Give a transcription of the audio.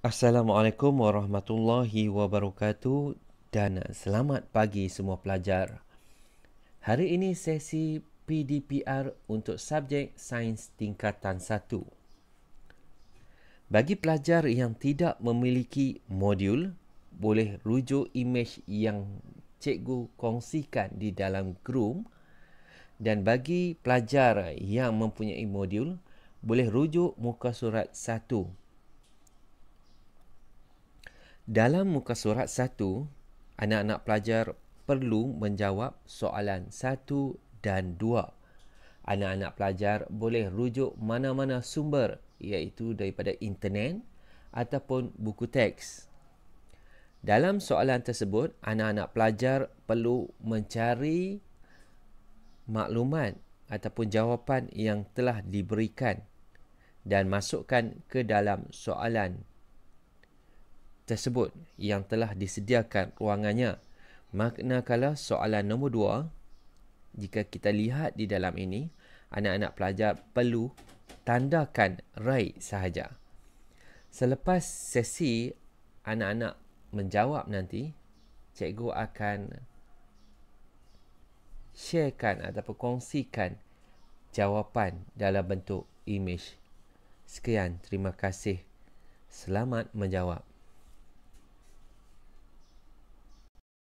Assalamualaikum warahmatullahi wabarakatuh dan selamat pagi semua pelajar. Hari ini sesi PDPR untuk subjek sains tingkatan 1. Bagi pelajar yang tidak memiliki modul, boleh rujuk imej yang cikgu kongsikan di dalam grup dan bagi pelajar yang mempunyai modul, boleh rujuk muka surat dalam muka surat 1, anak-anak pelajar perlu menjawab soalan 1 dan 2. Anak-anak pelajar boleh rujuk mana-mana sumber iaitu daripada internet ataupun buku teks. Dalam soalan tersebut, anak-anak pelajar perlu mencari maklumat ataupun jawapan yang telah diberikan dan masukkan ke dalam soalan 2 tersebut yang telah disediakan ruangannya. Makna kala soalan nombor dua, jika kita lihat di dalam ini, anak-anak pelajar perlu tandakan right sahaja. Selepas sesi anak-anak menjawab nanti, cikgu akan sharekan ataupun kongsikan jawapan dalam bentuk image. Sekian, terima kasih. Selamat menjawab.